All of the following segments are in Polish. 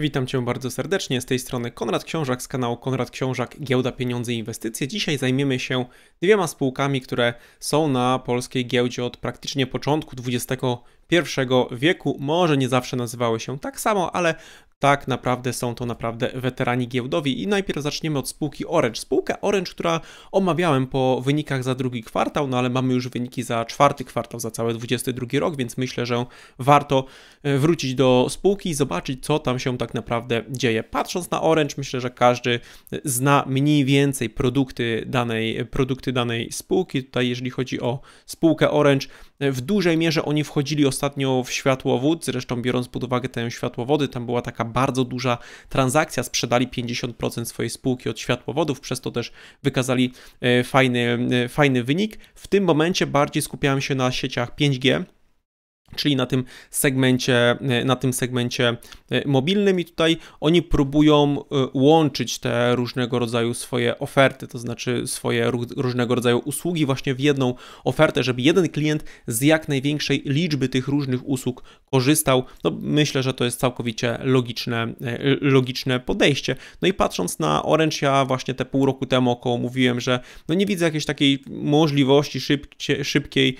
Witam Cię bardzo serdecznie, z tej strony Konrad Książak z kanału Konrad Książak Giełda Pieniądze i Inwestycje. Dzisiaj zajmiemy się dwiema spółkami, które są na polskiej giełdzie od praktycznie początku XX i wieku. Może nie zawsze nazywały się tak samo, ale tak naprawdę są to naprawdę weterani giełdowi. I najpierw zaczniemy od spółki Orange. Spółka Orange, która omawiałem po wynikach za drugi kwartał, no ale mamy już wyniki za czwarty kwartał, za cały 22 rok, więc myślę, że warto e, wrócić do spółki i zobaczyć, co tam się tak naprawdę dzieje. Patrząc na Orange, myślę, że każdy zna mniej więcej produkty danej, produkty danej spółki. Tutaj, jeżeli chodzi o spółkę Orange, w dużej mierze oni wchodzili ostatnio w światłowód, zresztą biorąc pod uwagę tę światłowody, tam była taka bardzo duża transakcja, sprzedali 50% swojej spółki od światłowodów, przez to też wykazali e, fajny, e, fajny wynik. W tym momencie bardziej skupiałem się na sieciach 5G, czyli na tym segmencie, e, na tym segmencie e, mobilnym i tutaj oni próbują e, łączyć te różnego rodzaju swoje oferty, to znaczy swoje różnego rodzaju usługi właśnie w jedną ofertę, żeby jeden klient z jak największej liczby tych różnych usług korzystał. No, myślę, że to jest całkowicie logiczne, logiczne podejście. No i patrząc na Orange, ja właśnie te pół roku temu około mówiłem, że no nie widzę jakiejś takiej możliwości szybcie, szybkiej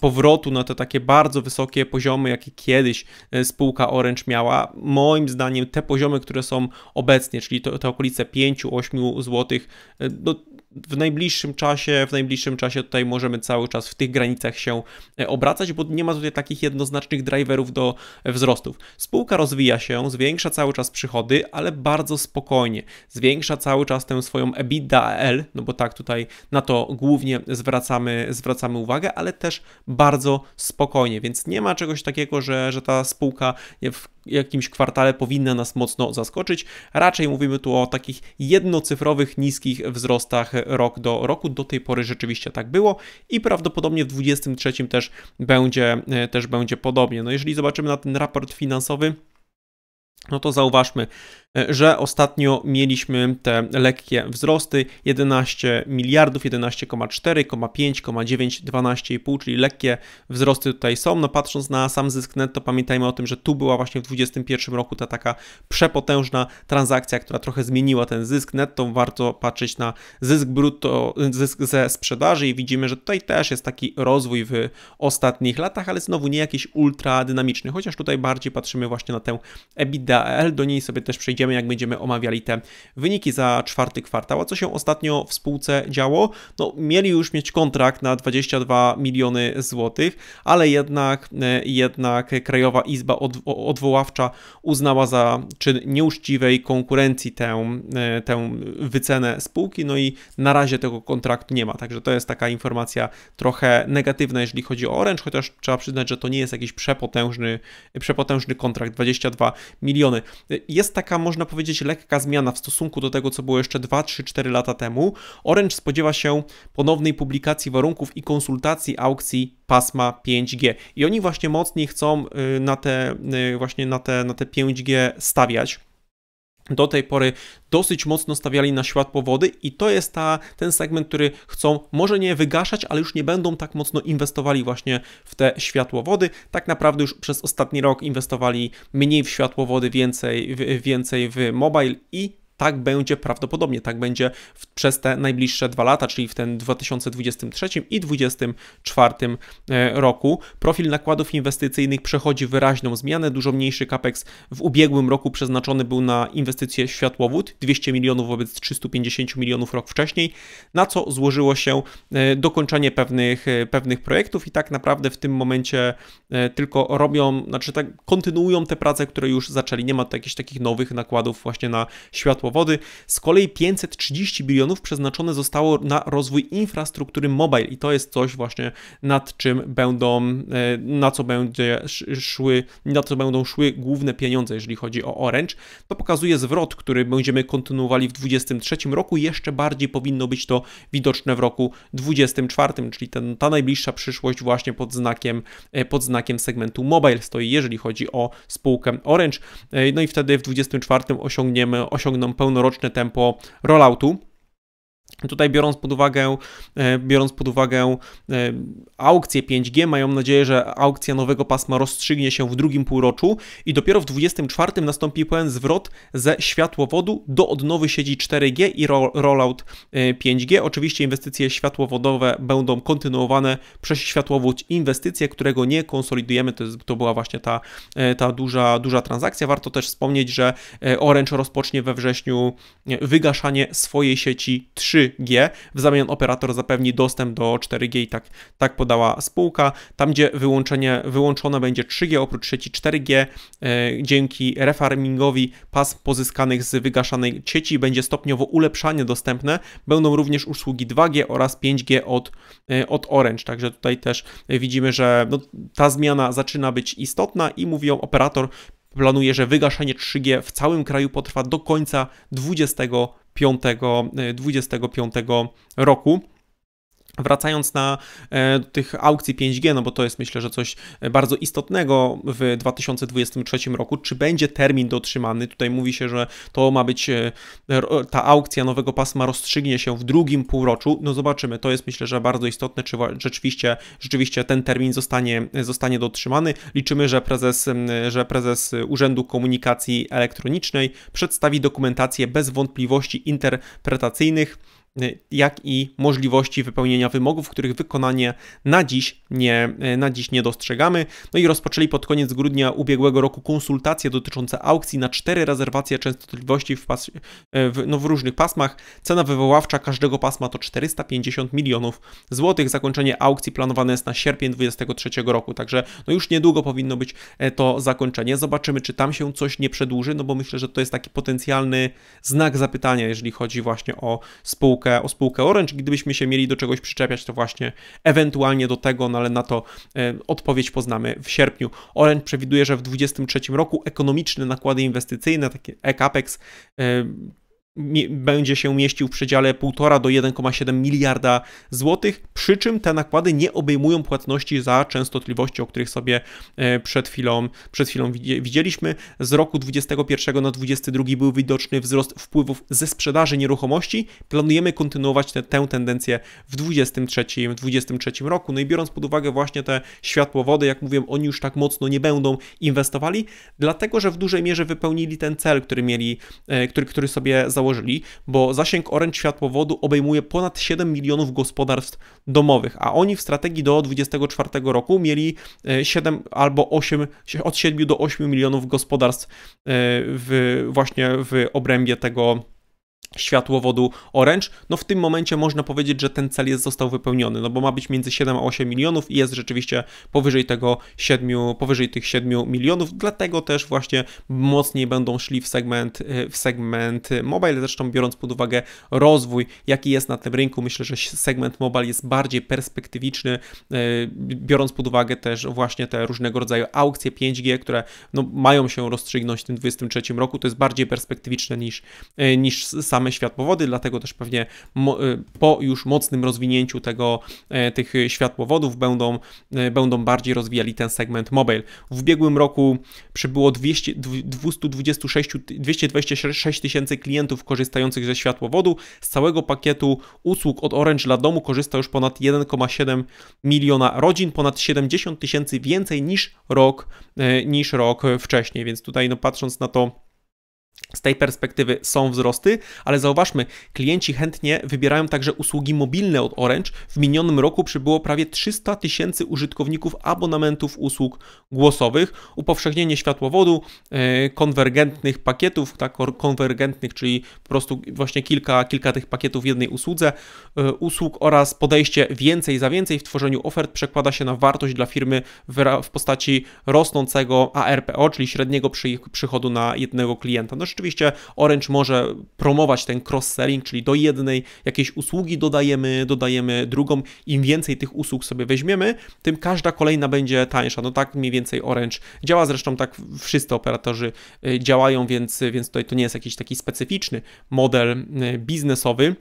powrotu na te takie bardzo wysokie poziomy, jakie kiedyś e, spółka Orange miała. Moim zdaniem te poziomy, które są obecnie, czyli to, te okolice 5-8 zł, e, no, w najbliższym czasie, w najbliższym czasie tutaj możemy cały czas w tych granicach się e, obracać, bo nie ma tutaj takich jednoznacznych driverów do e, wzrostów. Spółka rozwija się, zwiększa cały czas przychody, ale bardzo spokojnie. Zwiększa cały czas tę swoją e l, no bo tak tutaj na to głównie zwracamy, zwracamy uwagę, ale też bardzo spokojnie, więc nie ma czegoś takiego, że, że ta spółka w jakimś kwartale powinna nas mocno zaskoczyć. Raczej mówimy tu o takich jednocyfrowych, niskich wzrostach rok do roku. Do tej pory rzeczywiście tak było i prawdopodobnie w 2023 też będzie, e, też będzie podobnie. No jeżeli zobaczymy na ten raport finansowy, no to zauważmy, E, że ostatnio mieliśmy te lekkie wzrosty 11 miliardów, 11,4, 5,9, 12,5, czyli lekkie wzrosty tutaj są. No patrząc na sam zysk netto, pamiętajmy o tym, że tu była właśnie w 2021 roku ta taka przepotężna transakcja, która trochę zmieniła ten zysk netto. Warto patrzeć na zysk brutto, zysk ze sprzedaży i widzimy, że tutaj też jest taki rozwój w ostatnich latach, ale znowu nie jakiś ultra dynamiczny, chociaż tutaj bardziej patrzymy właśnie na tę EBITDAL, do niej sobie też przejdziemy jak będziemy omawiali te wyniki za czwarty kwartał. A co się ostatnio w spółce działo? No, mieli już mieć kontrakt na 22 miliony złotych, ale jednak, e, jednak Krajowa Izba Odwoławcza uznała za czyn nieuczciwej konkurencji tę, e, tę wycenę spółki, no i na razie tego kontraktu nie ma. Także to jest taka informacja trochę negatywna, jeżeli chodzi o Orange, chociaż trzeba przyznać, że to nie jest jakiś przepotężny, przepotężny kontrakt, 22 miliony. E, jest taka możliwość, można powiedzieć lekka zmiana w stosunku do tego, co było jeszcze 2, 3, 4 lata temu. Orange spodziewa się ponownej publikacji warunków i konsultacji aukcji pasma 5G. I oni właśnie mocniej chcą y, na te, y, właśnie na te, na te 5G stawiać do tej pory dosyć mocno stawiali na światłowody i to jest ta, ten segment, który chcą może nie wygaszać, ale już nie będą tak mocno inwestowali właśnie w te światłowody. Tak naprawdę już przez ostatni rok inwestowali mniej w światłowody, więcej, więcej w mobile i tak będzie prawdopodobnie, tak będzie w, przez te najbliższe dwa lata, czyli w ten 2023 i 2024 e, roku. Profil nakładów inwestycyjnych przechodzi wyraźną zmianę, dużo mniejszy capex w ubiegłym roku przeznaczony był na inwestycje światłowód, 200 milionów wobec 350 milionów rok wcześniej, na co złożyło się e, dokończenie pewnych, e, pewnych projektów i tak naprawdę w tym momencie tylko robią, znaczy tak kontynuują te prace, które już zaczęli. Nie ma tu jakichś takich nowych nakładów właśnie na światłowód, powody. Z kolei 530 bilionów przeznaczone zostało na rozwój infrastruktury mobile i to jest coś właśnie nad czym będą, e, na co będzie szły, na co będą szły główne pieniądze, jeżeli chodzi o Orange. To pokazuje zwrot, który będziemy kontynuowali w 2023 roku. Jeszcze bardziej powinno być to widoczne w roku 2024, czyli ten, ta najbliższa przyszłość właśnie pod znakiem, e, pod znakiem segmentu mobile stoi, jeżeli chodzi o spółkę Orange. E, no i wtedy w 2024 osiągniemy, osiągną pełnoroczne tempo rolloutu. Tutaj biorąc pod uwagę, e, biorąc pod uwagę e, aukcję 5G, mają nadzieję, że aukcja nowego pasma rozstrzygnie się w drugim półroczu i dopiero w 2024 nastąpi pełen zwrot ze światłowodu do odnowy sieci 4G i rollout 5G. E, Oczywiście inwestycje światłowodowe będą kontynuowane przez światłowód inwestycje, którego nie konsolidujemy. To, jest, to była właśnie ta, ta duża, duża transakcja. Warto też wspomnieć, że Orange rozpocznie we wrześniu wygaszanie swojej sieci 3 3G. W zamian operator zapewni dostęp do 4G i tak, tak podała spółka. Tam, gdzie wyłączenie, wyłączone będzie 3G oprócz sieci 4G, e, dzięki refarmingowi pas pozyskanych z wygaszanej sieci będzie stopniowo ulepszanie dostępne. Będą również usługi 2G oraz 5G od, e, od Orange. Także tutaj też widzimy, że no, ta zmiana zaczyna być istotna i mówią operator planuje, że wygaszenie 3G w całym kraju potrwa do końca 25, 25 y, roku. Wracając na e, do tych aukcji 5G, no bo to jest myślę, że coś e, bardzo istotnego w 2023 roku, czy będzie termin dotrzymany? Tutaj mówi się, że to ma być e, ta aukcja nowego pasma rozstrzygnie się w drugim półroczu. No zobaczymy, to jest myślę, że bardzo istotne, czy rzeczywiście, rzeczywiście ten termin zostanie, zostanie dotrzymany. Liczymy, że prezes, że prezes Urzędu Komunikacji Elektronicznej przedstawi dokumentację bez wątpliwości interpretacyjnych Y, jak i możliwości wypełnienia wymogów, których wykonanie na dziś nie, y, na dziś nie dostrzegamy. No i rozpoczęli pod koniec grudnia ubiegłego roku konsultacje dotyczące aukcji na cztery rezerwacje częstotliwości w, pas, y, w, no, w różnych pasmach. Cena wywoławcza każdego pasma to 450 milionów złotych. Zakończenie aukcji planowane jest na sierpień 2023 roku, także no już niedługo powinno być e, to zakończenie. Zobaczymy, czy tam się coś nie przedłuży, no bo myślę, że to jest taki potencjalny znak zapytania, jeżeli chodzi właśnie o spółkę spółkę, o spółkę Orange. Gdybyśmy się mieli do czegoś przyczepiać, to właśnie ewentualnie do tego, no ale na to e, odpowiedź poznamy w sierpniu. Orange przewiduje, że w 2023 roku ekonomiczne nakłady inwestycyjne, takie e-capex, e, będzie się mieścił w przedziale 1,5 do 1,7 miliarda złotych, przy czym te nakłady nie obejmują płatności za częstotliwości, o których sobie e, przed chwilą, przed chwilą widzieliśmy. Z roku 2021 na 2022 był widoczny wzrost wpływów ze sprzedaży nieruchomości. Planujemy kontynuować te, tę tendencję w 2023, roku. No i biorąc pod uwagę właśnie te światłowody, jak mówiłem, oni już tak mocno nie będą inwestowali, dlatego że w dużej mierze wypełnili ten cel, który mieli, e, który, który sobie założyli założyli, bo zasięg orędź światłowodu obejmuje ponad 7 milionów gospodarstw domowych, a oni w strategii do 2024 roku mieli 7 e, albo 8, od 7 do 8 milionów gospodarstw e, w, właśnie w obrębie tego światłowodu Orange, no w tym momencie można powiedzieć, że ten cel jest został wypełniony, no bo ma być między 7 a 8 milionów i jest rzeczywiście powyżej tego 7, powyżej tych 7 milionów, dlatego też właśnie mocniej będą szli w segment, y, w segment mobile, zresztą biorąc pod uwagę rozwój, jaki jest na tym rynku, myślę, że segment mobile jest bardziej perspektywiczny, y, biorąc pod uwagę też właśnie te różnego rodzaju aukcje 5G, które no, mają się rozstrzygnąć w tym 2023 roku, to jest bardziej perspektywiczne niż, y, niż same same światłowody, dlatego też pewnie y, po już mocnym rozwinięciu tego, e, tych światłowodów będą, e, będą bardziej rozwijali ten segment mobile. W ubiegłym roku przybyło 200, 226, 226 tysięcy klientów korzystających ze światłowodu. Z całego pakietu usług od Orange dla domu korzysta już ponad 1,7 miliona rodzin, ponad 70 tysięcy więcej niż rok, e, niż rok wcześniej, więc tutaj no patrząc na to, z tej perspektywy są wzrosty, ale zauważmy, klienci chętnie wybierają także usługi mobilne od Orange. W minionym roku przybyło prawie 300 tysięcy użytkowników abonamentów usług głosowych. Upowszechnienie światłowodu, e, konwergentnych pakietów, tak konwergentnych, czyli po prostu właśnie kilka, kilka tych pakietów w jednej usłudze, e, usług oraz podejście więcej za więcej w tworzeniu ofert przekłada się na wartość dla firmy w, postaci rosnącego ARPO, czyli średniego przychodu na jednego klienta. No no rzeczywiście Orange może promować ten cross-selling, czyli do jednej jakiejś usługi dodajemy, dodajemy drugą. Im więcej tych usług sobie weźmiemy, tym każda kolejna będzie tańsza. No tak mniej więcej Orange działa, zresztą tak wszyscy operatorzy y, działają, więc, więc tutaj to nie jest jakiś taki specyficzny model y, biznesowy.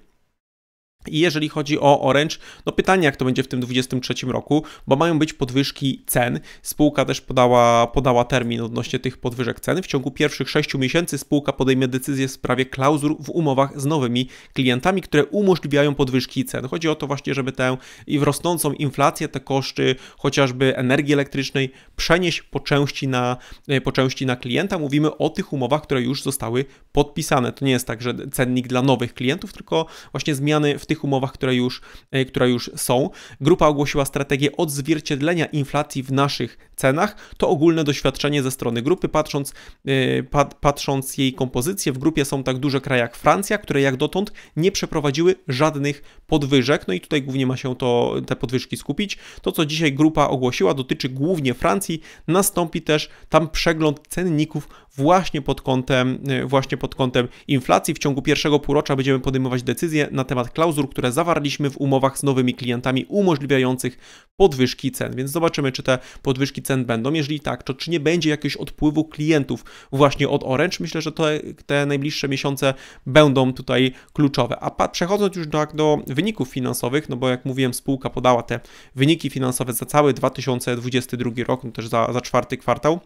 I jeżeli chodzi o Orange, no pytanie, jak to będzie w tym 2023 roku, bo mają być podwyżki cen. Spółka też podała, podała termin odnośnie tych podwyżek cen. W ciągu pierwszych 6 miesięcy spółka podejmie decyzję w sprawie klauzul w umowach z nowymi klientami, które umożliwiają podwyżki cen. Chodzi o to właśnie, żeby tę i w rosnącą inflację, te koszty chociażby energii elektrycznej przenieść po części, na, e, po części na klienta. Mówimy o tych umowach, które już zostały podpisane. To nie jest tak, że cennik dla nowych klientów, tylko właśnie zmiany w tych tych umowach, które już, e, które już są. Grupa ogłosiła strategię odzwierciedlenia inflacji w naszych cenach. To ogólne doświadczenie ze strony grupy. Patrząc, e, patrząc jej kompozycję, w grupie są tak duże kraje jak Francja, które jak dotąd nie przeprowadziły żadnych podwyżek. No i tutaj głównie ma się to, te podwyżki skupić. To, co dzisiaj grupa ogłosiła, dotyczy głównie Francji. Nastąpi też tam przegląd cenników właśnie pod kątem, y, właśnie pod kątem inflacji. W ciągu pierwszego półrocza będziemy podejmować decyzje na temat klauzul, które zawarliśmy w umowach z nowymi klientami umożliwiających podwyżki cen. Więc zobaczymy, czy te podwyżki cen będą. Jeżeli tak, to czy nie będzie jakiegoś odpływu klientów właśnie od Orange? Myślę, że te, te najbliższe miesiące będą tutaj kluczowe. A przechodząc już do, do wyników finansowych, no bo jak mówiłem, spółka podała te wyniki finansowe za cały 2022 rok, no też za, za czwarty kwartał.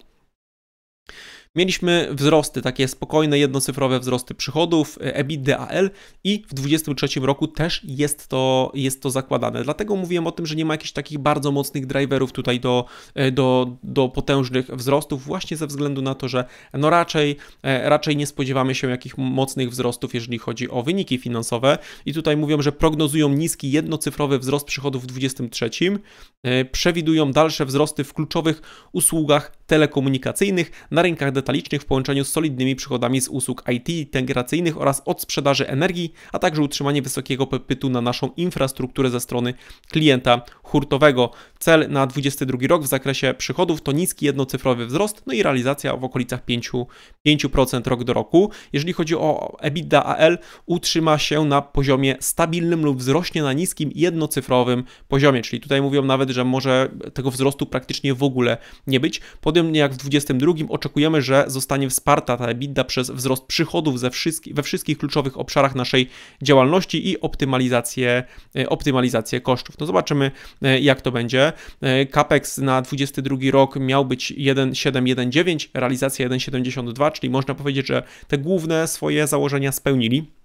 Mieliśmy wzrosty, takie spokojne, jednocyfrowe wzrosty przychodów, e, EBITDAL i w 2023 roku też jest to, jest to zakładane. Dlatego mówiłem o tym, że nie ma jakichś takich bardzo mocnych driverów tutaj do, e, do, do potężnych wzrostów, właśnie ze względu na to, że no raczej, e, raczej nie spodziewamy się jakichś mocnych wzrostów, jeżeli chodzi o wyniki finansowe. I tutaj mówią, że prognozują niski, jednocyfrowy wzrost przychodów w 2023, przewidują dalsze wzrosty w kluczowych usługach telekomunikacyjnych na rynkach detalicznych w połączeniu z solidnymi przychodami z usług IT integracyjnych oraz od sprzedaży energii, a także utrzymanie wysokiego popytu na naszą infrastrukturę ze strony klienta hurtowego. Cel na 2022 rok w zakresie przychodów to niski jednocyfrowy wzrost, no i realizacja w okolicach 5%, 5% rok do roku. Jeżeli chodzi o EBITDA AL, utrzyma się na poziomie stabilnym lub wzrośnie na niskim jednocyfrowym poziomie, czyli tutaj mówią nawet, że może tego wzrostu praktycznie w ogóle nie być. Pod podobnie jak w 2022 oczekujemy, że zostanie wsparta ta EBITDA przez wzrost przychodów ze wszystkich, we wszystkich kluczowych obszarach naszej działalności i optymalizację, e, optymalizację kosztów. No zobaczymy e, jak to będzie. E, CAPEX na 2022 rok miał być 1,719, realizacja 1,72, czyli można powiedzieć, że te główne swoje założenia spełnili.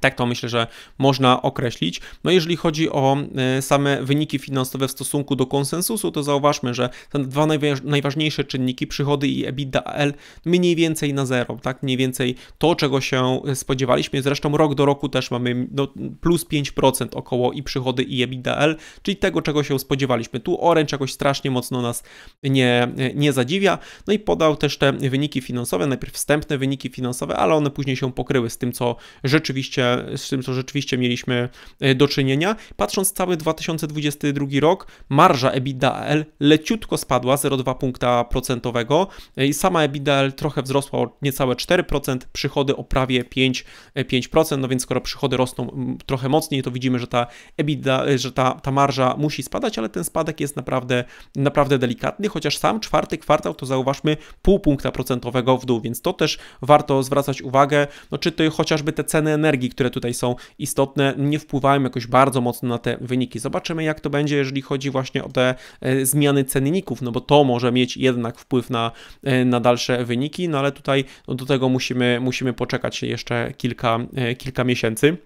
Tak to myślę, że można określić. No jeżeli chodzi o e, same wyniki finansowe w stosunku do konsensusu, to zauważmy, że te dwa najważniejsze czynniki, przychody i EBITDAL, mniej więcej na zero, tak? Mniej więcej to, czego się spodziewaliśmy. Zresztą rok do roku też mamy no, plus 5% około i przychody i EBITDAL, czyli tego, czego się spodziewaliśmy. Tu Orange jakoś strasznie mocno nas nie, nie zadziwia. No i podał też te wyniki finansowe, najpierw wstępne wyniki finansowe, ale one później się pokryły z tym, co rzeczywiście z tym, co rzeczywiście mieliśmy e, do czynienia. Patrząc cały 2022 rok, marża EBITDAL leciutko spadła 0,2 punkta procentowego e, i sama EBITDAL trochę wzrosła o niecałe 4%, przychody o prawie 5%, 5%, e, no więc skoro przychody rosną trochę mocniej, to widzimy, że ta EBITDA, że ta, ta marża musi spadać, ale ten spadek jest naprawdę, naprawdę delikatny, chociaż sam czwarty kwartał to zauważmy pół punkta procentowego w dół, więc to też warto zwracać uwagę, no czy to chociażby te ceny energii, które tutaj są istotne, nie wpływają jakoś bardzo mocno na te wyniki. Zobaczymy, jak to będzie, jeżeli chodzi właśnie o te e, zmiany cenników, no bo to może mieć jednak wpływ na, e, na dalsze wyniki, no ale tutaj no do tego musimy, musimy poczekać jeszcze kilka, e, kilka miesięcy.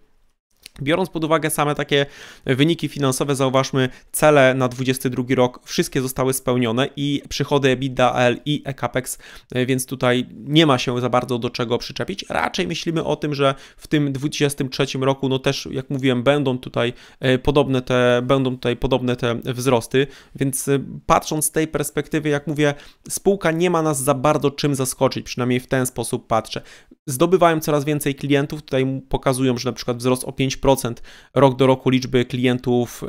Biorąc pod uwagę same takie wyniki finansowe, zauważmy, cele na 2022 rok wszystkie zostały spełnione i przychody EBITDA, AL i ECAPEX, e, więc tutaj nie ma się za bardzo do czego przyczepić. Raczej myślimy o tym, że w tym 2023 roku, no też jak mówiłem, będą tutaj e, podobne te, będą tutaj podobne te wzrosty, więc e, patrząc z tej perspektywy, jak mówię, spółka nie ma nas za bardzo czym zaskoczyć, przynajmniej w ten sposób patrzę. Zdobywają coraz więcej klientów, tutaj pokazują, że na przykład wzrost o 5 procent rok do roku liczby klientów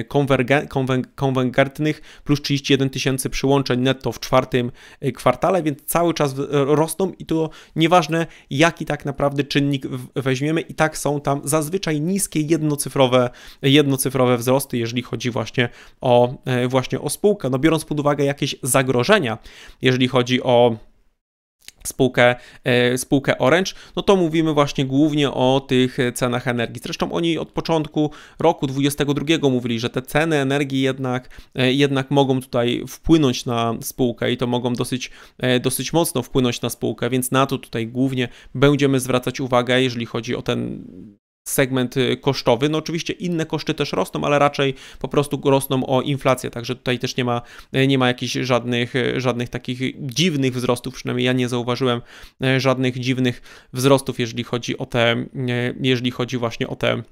y, konwergentnych, plus 31 tysięcy przyłączeń netto w czwartym y, kwartale, więc cały czas y, rosną i to nieważne jaki tak naprawdę czynnik weźmiemy i tak są tam zazwyczaj niskie jednocyfrowe, jednocyfrowe wzrosty, jeżeli chodzi właśnie o, właśnie o spółkę. No biorąc pod uwagę jakieś zagrożenia, jeżeli chodzi o spółkę, e, spółkę Orange, no to mówimy właśnie głównie o tych cenach energii. Zresztą oni od początku roku 2022 mówili, że te ceny energii jednak, e, jednak mogą tutaj wpłynąć na spółkę i to mogą dosyć, e, dosyć mocno wpłynąć na spółkę, więc na to tutaj głównie będziemy zwracać uwagę, jeżeli chodzi o ten segment y, kosztowy. No oczywiście inne koszty też rosną, ale raczej po prostu rosną o inflację, także tutaj też nie ma, y, nie ma jakichś żadnych, y, żadnych takich dziwnych wzrostów, przynajmniej ja nie zauważyłem żadnych dziwnych wzrostów, jeżeli chodzi o te, jeżeli chodzi właśnie o te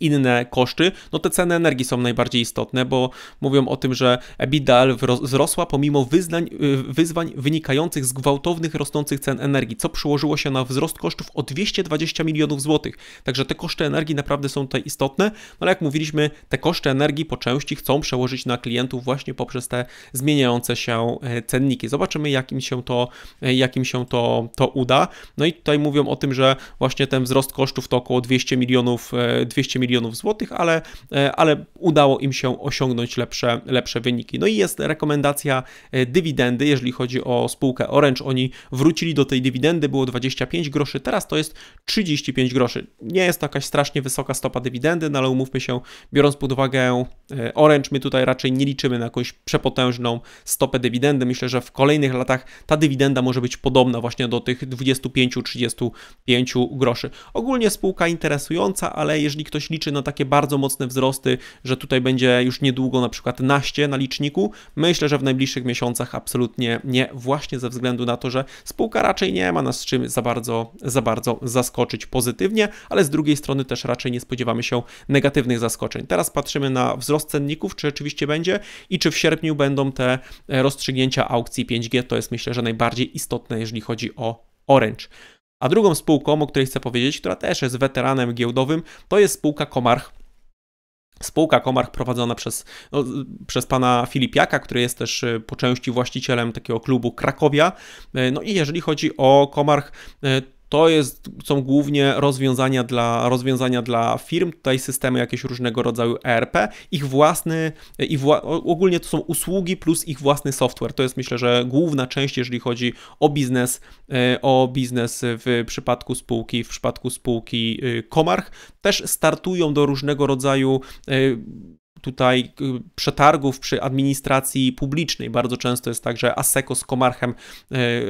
inne koszty, no te ceny energii są najbardziej istotne, bo mówią o tym, że EBITDA wzrosła pomimo wyznań, y, wyzwań wynikających z gwałtownych rosnących cen energii, co przełożyło się na wzrost kosztów o 220 milionów złotych. Także te koszty energii naprawdę są tutaj istotne, no ale jak mówiliśmy, te koszty energii po części chcą przełożyć na klientów właśnie poprzez te zmieniające się e, cenniki. Zobaczymy, jak im się to, e, jak im się to, to uda. No i tutaj mówią o tym, że właśnie ten wzrost kosztów to około 200 milionów, 200 e, milionów złotych, ale, e, ale udało im się osiągnąć lepsze, lepsze wyniki. No i jest rekomendacja e, dywidendy, jeżeli chodzi o spółkę Orange. Oni wrócili do tej dywidendy, było 25 groszy, teraz to jest 35 groszy. Nie jest to jakaś strasznie wysoka stopa dywidendy, no ale umówmy się, biorąc pod uwagę e, Orange, my tutaj raczej nie liczymy na jakąś przepotężną stopę dywidendy. Myślę, że w kolejnych latach ta dywidenda może być podobna właśnie do tych 25-35 groszy. Ogólnie spółka interesująca, ale jeżeli ktoś liczy na takie bardzo mocne wzrosty, że tutaj będzie już niedługo na przykład naście na liczniku. Myślę, że w najbliższych miesiącach absolutnie nie, właśnie ze względu na to, że spółka raczej nie ma nas czym za bardzo, za bardzo zaskoczyć pozytywnie, ale z drugiej strony też raczej nie spodziewamy się negatywnych zaskoczeń. Teraz patrzymy na wzrost cenników, czy rzeczywiście będzie i czy w sierpniu będą te rozstrzygnięcia aukcji 5G. To jest myślę, że najbardziej istotne, jeżeli chodzi o Orange. A drugą spółką, o której chcę powiedzieć, która też jest weteranem giełdowym, to jest spółka Komarch. Spółka Komarch prowadzona przez, no, przez pana Filipiaka, który jest też e, po części właścicielem takiego klubu Krakowia. E, no i jeżeli chodzi o Komarch, e, to jest, są głównie rozwiązania dla, rozwiązania dla firm, tutaj systemy jakieś różnego rodzaju ERP, ich własny, i wła, ogólnie to są usługi plus ich własny software. To jest myślę, że główna część, jeżeli chodzi o biznes, e, o biznes w przypadku spółki, w przypadku spółki y, Komarch. Też startują do różnego rodzaju y, tutaj y, przetargów przy administracji publicznej. Bardzo często jest tak, że ASECO z Komarchem y,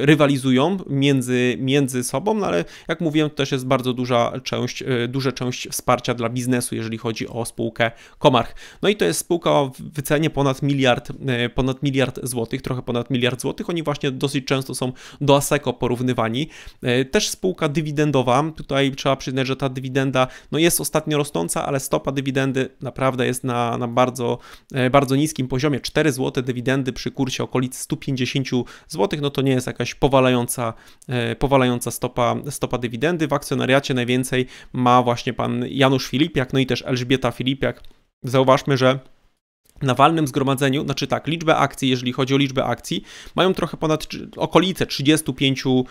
rywalizują między, między sobą, no ale jak mówiłem, to też jest bardzo duża część, y, duża część wsparcia dla biznesu, jeżeli chodzi o spółkę Komarch. No i to jest spółka o wycenie ponad miliard, ponad miliard złotych, trochę ponad miliard złotych. Oni właśnie dosyć często są do ASECO porównywani. Też spółka dywidendowa, tutaj trzeba przyznać, że ta dywidenda no jest ostatnio rosnąca, ale stopa dywidendy naprawdę jest na na bardzo, e, bardzo niskim poziomie 4 zł, dywidendy przy kursie okolic 150 zł, no to nie jest jakaś powalająca, e, powalająca stopa, stopa dywidendy. W akcjonariacie najwięcej ma właśnie pan Janusz Filipiak, no i też Elżbieta Filipiak. Zauważmy, że na walnym zgromadzeniu, znaczy tak, liczbę akcji, jeżeli chodzi o liczbę akcji, mają trochę ponad okolice 35%,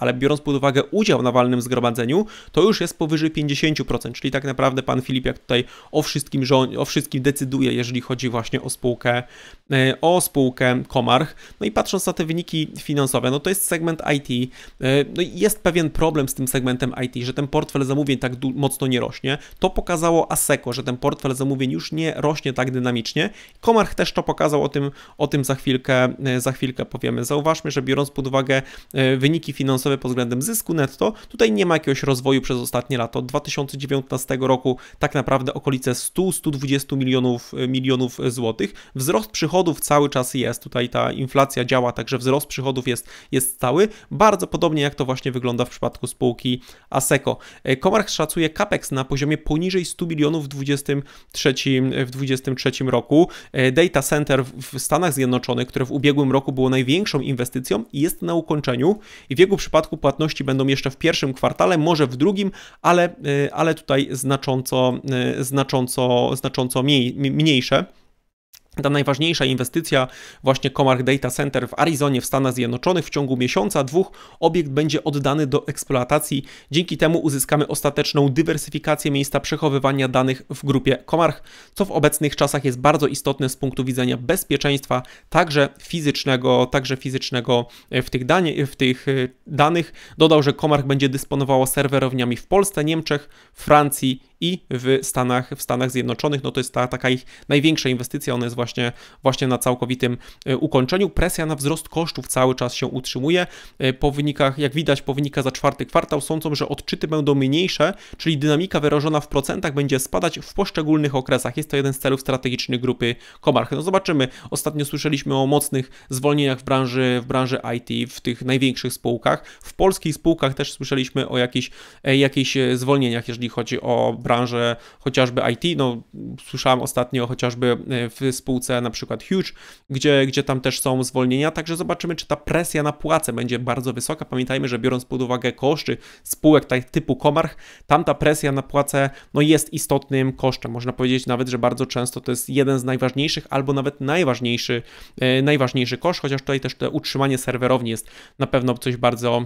ale biorąc pod uwagę udział na walnym zgromadzeniu, to już jest powyżej 50%, czyli tak naprawdę pan Filip jak tutaj o wszystkim, o wszystkim decyduje, jeżeli chodzi właśnie o spółkę, e, o spółkę Komarch. No i patrząc na te wyniki finansowe, no to jest segment IT, e, no i jest pewien problem z tym segmentem IT, że ten portfel zamówień tak mocno nie rośnie. To pokazało ASECO, że ten portfel zamówień już nie rośnie tak dynamicznie, podobnie. Komarch też to pokazał, o tym, o tym za, chwilkę, e, za chwilkę powiemy. Zauważmy, że biorąc pod uwagę e, wyniki finansowe pod względem zysku netto, tutaj nie ma jakiegoś rozwoju przez ostatnie lata. Od 2019 roku tak naprawdę okolice 100-120 milionów, e, milionów złotych. Wzrost przychodów cały czas jest, tutaj ta inflacja działa, także wzrost przychodów jest, jest stały. Bardzo podobnie jak to właśnie wygląda w przypadku spółki ASECO. Komarch szacuje capex na poziomie poniżej 100 milionów w 2023 w 23 roku roku e, data center w Stanach Zjednoczonych, które w ubiegłym roku było największą inwestycją, jest na ukończeniu i w jego przypadku płatności będą jeszcze w pierwszym kwartale, może w drugim, ale, e, ale tutaj znacząco, e, znacząco, znacząco mniej, mniejsze. Ta najważniejsza inwestycja, właśnie Comarch Data Center w Arizonie w Stanach Zjednoczonych w ciągu miesiąca, dwóch obiekt będzie oddany do eksploatacji. Dzięki temu uzyskamy ostateczną dywersyfikację miejsca przechowywania danych w grupie Comarch, co w obecnych czasach jest bardzo istotne z punktu widzenia bezpieczeństwa, także fizycznego, także fizycznego e, w tych, danie, w tych e, danych. Dodał, że Comarch będzie dysponowało serwerowniami w Polsce, Niemczech, Francji i w Stanach, w Stanach Zjednoczonych. No to jest ta taka ich największa inwestycja, ona jest właśnie, właśnie na całkowitym e, ukończeniu. Presja na wzrost kosztów cały czas się utrzymuje. E, po wynikach, jak widać, po wynikach za czwarty kwartał sądzą, że odczyty będą mniejsze, czyli dynamika wyrażona w procentach będzie spadać w poszczególnych okresach. Jest to jeden z celów strategicznych grupy Komarch. No zobaczymy. Ostatnio słyszeliśmy o mocnych zwolnieniach w branży, w branży IT, w tych największych spółkach. W polskich spółkach też słyszeliśmy o jakichś, e, jakichś zwolnieniach, jeżeli chodzi o branżę branże chociażby IT, no słyszałem ostatnio chociażby e, w spółce na przykład Huge, gdzie, gdzie tam też są zwolnienia, także zobaczymy, czy ta presja na płace będzie bardzo wysoka. Pamiętajmy, że biorąc pod uwagę koszty spółek tak, typu Komarch, tam ta presja na płace no, jest istotnym kosztem. Można powiedzieć nawet, że bardzo często to jest jeden z najważniejszych albo nawet najważniejszy, e, najważniejszy koszt, chociaż tutaj też to utrzymanie serwerowni jest na pewno coś bardzo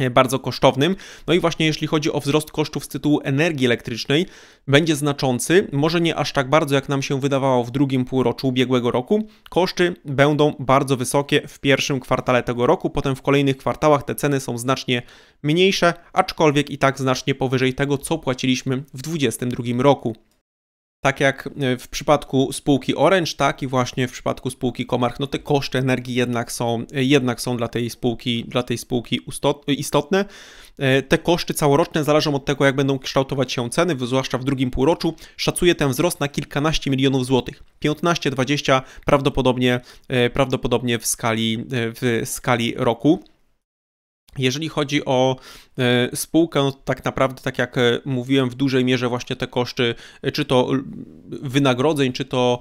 E, bardzo kosztownym. No i właśnie jeśli chodzi o wzrost kosztów z tytułu energii elektrycznej, będzie znaczący, może nie aż tak bardzo jak nam się wydawało w drugim półroczu ubiegłego roku. Koszty będą bardzo wysokie w pierwszym kwartale tego roku, potem w kolejnych kwartałach te ceny są znacznie mniejsze, aczkolwiek i tak znacznie powyżej tego, co płaciliśmy w 2022 roku tak jak e, w przypadku spółki Orange, tak i właśnie w przypadku spółki Komarch, no te koszty energii jednak są, e, jednak są dla tej spółki, dla tej spółki e, istotne. Te koszty całoroczne zależą od tego, jak będą kształtować się ceny, zwłaszcza w drugim półroczu. Szacuje ten wzrost na kilkanaście milionów złotych. 15-20 prawdopodobnie, prawdopodobnie w skali, w skali roku. Jeżeli chodzi o e, spółkę, no tak naprawdę, tak jak e, mówiłem, w dużej mierze właśnie te koszty, e, czy to wynagrodzeń, czy to,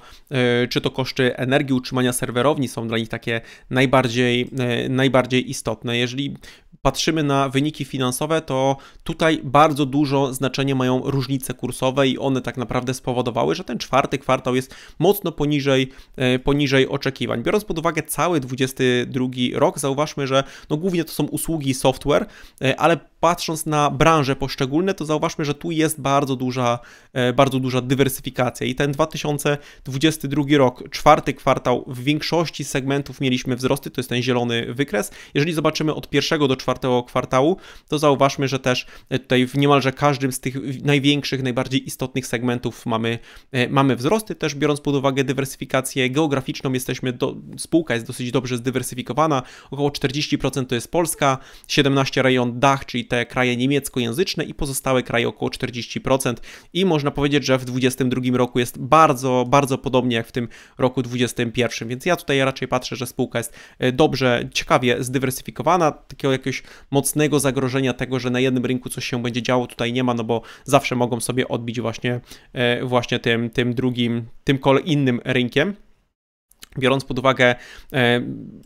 czy to koszty energii, utrzymania serwerowni są dla nich takie najbardziej, najbardziej istotne. Jeżeli patrzymy na wyniki finansowe, to tutaj bardzo dużo znaczenie mają różnice kursowe i one tak naprawdę spowodowały, że ten czwarty kwartał jest mocno poniżej, e, poniżej oczekiwań. Biorąc pod uwagę cały 22 rok, zauważmy, że no głównie to są usługi i software, e, ale patrząc na branże poszczególne, to zauważmy, że tu jest bardzo duża, e, bardzo duża dywersyfikacja. I ten 2022 rok, czwarty kwartał, w większości segmentów mieliśmy wzrosty, to jest ten zielony wykres. Jeżeli zobaczymy od pierwszego do czwartego kwartału, to zauważmy, że też e, tutaj w niemalże każdym z tych największych, najbardziej istotnych segmentów mamy, e, mamy wzrosty. Też biorąc pod uwagę dywersyfikację geograficzną, jesteśmy do, spółka jest dosyć dobrze zdywersyfikowana. Około 40% to jest Polska, 17% rejon Dach, czyli te kraje niemieckojęzyczne i pozostałe kraje około 40%. I można powiedzieć, że w 2022 roku jest bardzo, bardzo podobnie jak w tym roku 2021. Więc ja tutaj raczej patrzę, że spółka jest e, dobrze, ciekawie zdywersyfikowana. Takiego jakiegoś mocnego zagrożenia tego, że na jednym rynku coś się będzie działo, tutaj nie ma, no bo zawsze mogą sobie odbić właśnie, e, właśnie tym, tym drugim, tym innym rynkiem. Biorąc pod uwagę e,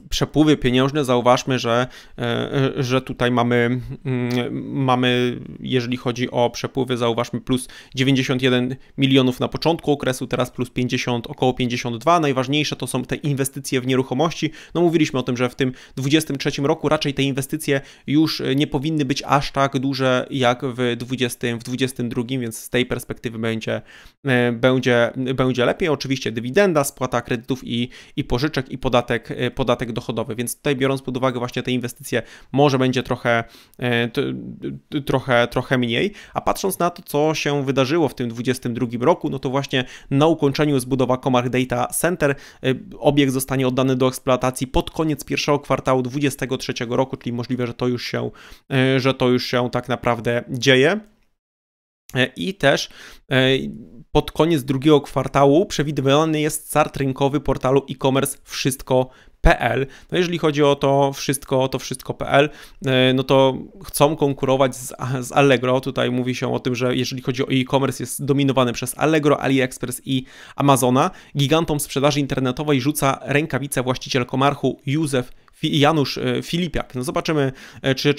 przepływy pieniężne, zauważmy, że, e, że tutaj mamy, mm, mamy, jeżeli chodzi o przepływy, zauważmy plus 91 milionów na początku okresu, teraz plus 50, około 52. Najważniejsze to są te inwestycje w nieruchomości. No mówiliśmy o tym, że w tym 23 roku raczej te inwestycje już e, nie powinny być aż tak duże jak w 20, w 22, więc z tej perspektywy będzie, e, będzie, będzie lepiej. Oczywiście dywidenda, spłata kredytów i i pożyczek, i podatek, e, podatek dochodowy. Więc tutaj biorąc pod uwagę właśnie te inwestycje, może będzie trochę, e, trochę, trochę mniej. A patrząc na to, co się wydarzyło w tym 2022 roku, no to właśnie na ukończeniu zbudowa Comarch Data Center e, obiekt zostanie oddany do eksploatacji pod koniec pierwszego kwartału 2023 roku, czyli możliwe, że to już się, że to już się tak naprawdę dzieje. E, I też e, pod koniec drugiego kwartału przewidywany jest start rynkowy portalu e-commerce wszystko PL. No jeżeli chodzi o to wszystko, to wszystko.pl, e, no to chcą konkurować z, z, Allegro. Tutaj mówi się o tym, że jeżeli chodzi o e-commerce, jest dominowany przez Allegro, AliExpress i Amazona. Gigantom sprzedaży internetowej rzuca rękawice właściciel Komarchu Józef Janusz y, Filipiak. No zobaczymy, e, czy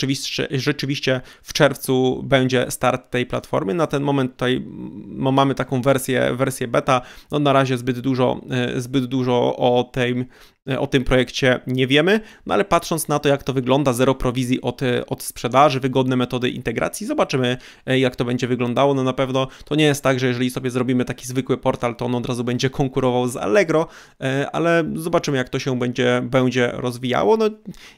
rzeczywiście, w czerwcu będzie start tej platformy. Na ten moment tutaj no mamy taką wersję, wersję beta. No na razie zbyt dużo, e, zbyt dużo o tej E, o tym projekcie nie wiemy, no ale patrząc na to, jak to wygląda, zero prowizji od, e, od sprzedaży, wygodne metody integracji, zobaczymy, e, jak to będzie wyglądało. No na pewno to nie jest tak, że jeżeli sobie zrobimy taki zwykły portal, to on od razu będzie konkurował z Allegro, ale zobaczymy, jak to się będzie, będzie rozwijało. No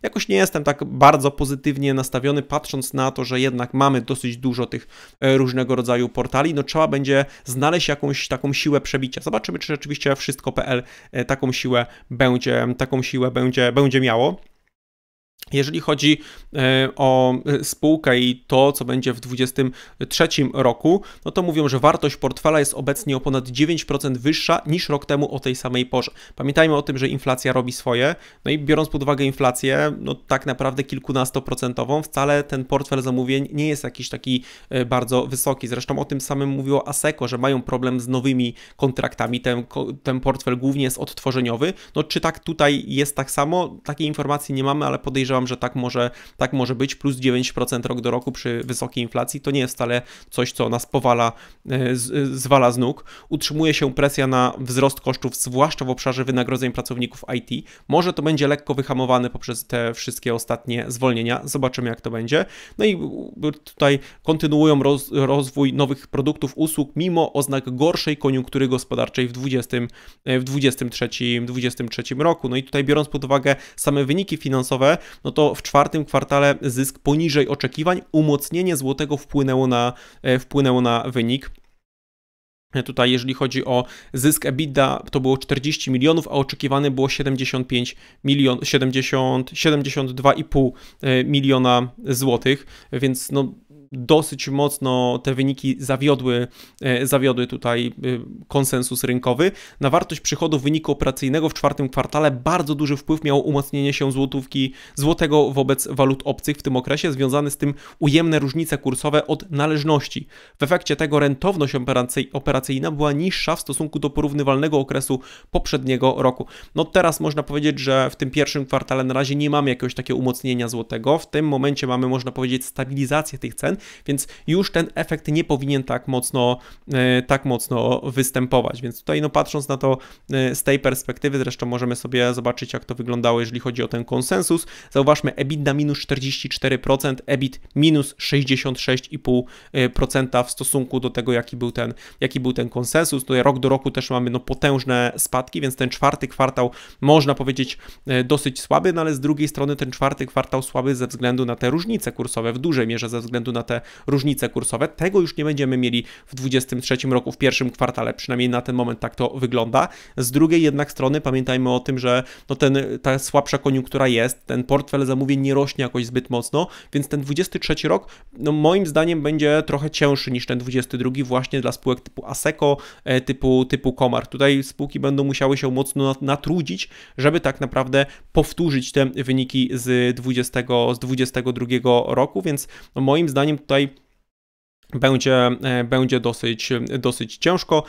jakoś nie jestem tak bardzo pozytywnie nastawiony, patrząc na to, że jednak mamy dosyć dużo tych różnego rodzaju portali, no trzeba będzie znaleźć jakąś taką siłę przebicia. Zobaczymy, czy rzeczywiście wszystko.pl taką siłę będzie taką siłę będzie, będzie miało. Jeżeli chodzi e, o e, spółkę i to, co będzie w 2023 roku, no to mówią, że wartość portfela jest obecnie o ponad 9% wyższa niż rok temu o tej samej porze. Pamiętajmy o tym, że inflacja robi swoje, no i biorąc pod uwagę inflację, no tak naprawdę kilkunastoprocentową, wcale ten portfel zamówień nie jest jakiś taki e, bardzo wysoki. Zresztą o tym samym mówiło ASECO, że mają problem z nowymi kontraktami, ten, ten portfel głównie jest odtworzeniowy. No czy tak tutaj jest tak samo? Takiej informacji nie mamy, ale podejrzewam, podejrzewam, że tak może, tak może być, plus 9% rok do roku przy wysokiej inflacji, to nie jest wcale coś, co nas powala, e, z, e, zwala z nóg. Utrzymuje się presja na wzrost kosztów, zwłaszcza w obszarze wynagrodzeń pracowników IT. Może to będzie lekko wyhamowane poprzez te wszystkie ostatnie zwolnienia. Zobaczymy, jak to będzie. No i tutaj kontynuują roz, rozwój nowych produktów, usług, mimo oznak gorszej koniunktury gospodarczej w 20, e, w 23, 23 roku. No i tutaj biorąc pod uwagę same wyniki finansowe, no to w czwartym kwartale zysk poniżej oczekiwań, umocnienie złotego wpłynęło na, e, wpłynęło na wynik. E, tutaj, jeżeli chodzi o zysk EBITDA, to było 40 milionów, a oczekiwane było 75 milion, 70, 72,5 e, miliona złotych, więc no dosyć mocno te wyniki zawiodły, e, zawiodły tutaj e, konsensus rynkowy. Na wartość przychodów wyniku operacyjnego w czwartym kwartale bardzo duży wpływ miało umocnienie się złotówki złotego wobec walut obcych w tym okresie, związany z tym ujemne różnice kursowe od należności. W efekcie tego rentowność operacyjna była niższa w stosunku do porównywalnego okresu poprzedniego roku. No teraz można powiedzieć, że w tym pierwszym kwartale na razie nie mamy jakiegoś takiego umocnienia złotego. W tym momencie mamy, można powiedzieć, stabilizację tych cen, więc już ten efekt nie powinien tak mocno, e, tak mocno występować. Więc tutaj, no patrząc na to e, z tej perspektywy, zresztą możemy sobie zobaczyć, jak to wyglądało, jeżeli chodzi o ten konsensus. Zauważmy EBIT na minus 44%, EBIT minus 66,5% w stosunku do tego, jaki był ten, jaki był ten konsensus. Tutaj rok do roku też mamy no, potężne spadki, więc ten czwarty kwartał można powiedzieć e, dosyć słaby, no ale z drugiej strony ten czwarty kwartał słaby ze względu na te różnice kursowe, w dużej mierze ze względu na te różnice kursowe. Tego już nie będziemy mieli w 2023 roku, w pierwszym kwartale, przynajmniej na ten moment tak to wygląda. Z drugiej jednak strony pamiętajmy o tym, że no ten, ta słabsza koniunktura jest, ten portfel zamówień nie rośnie jakoś zbyt mocno, więc ten 2023 rok no moim zdaniem będzie trochę cięższy niż ten 2022 właśnie dla spółek typu Aseco, e, typu, typu Komar. Tutaj spółki będą musiały się mocno natrudzić, żeby tak naprawdę powtórzyć te wyniki z, 2022 z roku, więc no moim zdaniem tutaj będzie, e, będzie dosyć, dosyć ciężko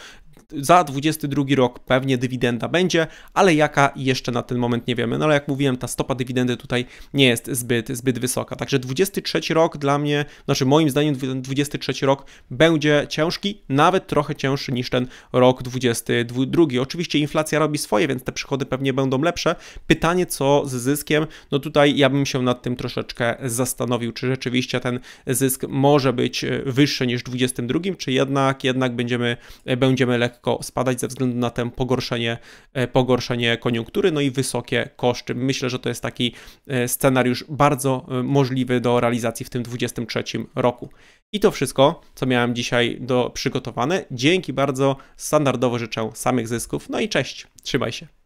za 22 rok pewnie dywidenda będzie, ale jaka jeszcze na ten moment nie wiemy. No ale jak mówiłem, ta stopa dywidendy tutaj nie jest zbyt, zbyt wysoka. Także 23 rok dla mnie, znaczy moim zdaniem 23 rok będzie ciężki, nawet trochę cięższy niż ten rok 22. Oczywiście inflacja robi swoje, więc te przychody pewnie będą lepsze. Pytanie co z zyskiem? No tutaj ja bym się nad tym troszeczkę zastanowił, czy rzeczywiście ten zysk może być e, wyższy niż w 22, czy jednak, jednak będziemy, będziemy lepszy lekko spadać ze względu na ten pogorszenie, e, pogorszenie koniunktury, no i wysokie koszty. Myślę, że to jest taki e, scenariusz bardzo e, możliwy do realizacji w tym 2023 roku. I to wszystko, co miałem dzisiaj do przygotowane. Dzięki bardzo, standardowo życzę samych zysków, no i cześć, trzymaj się.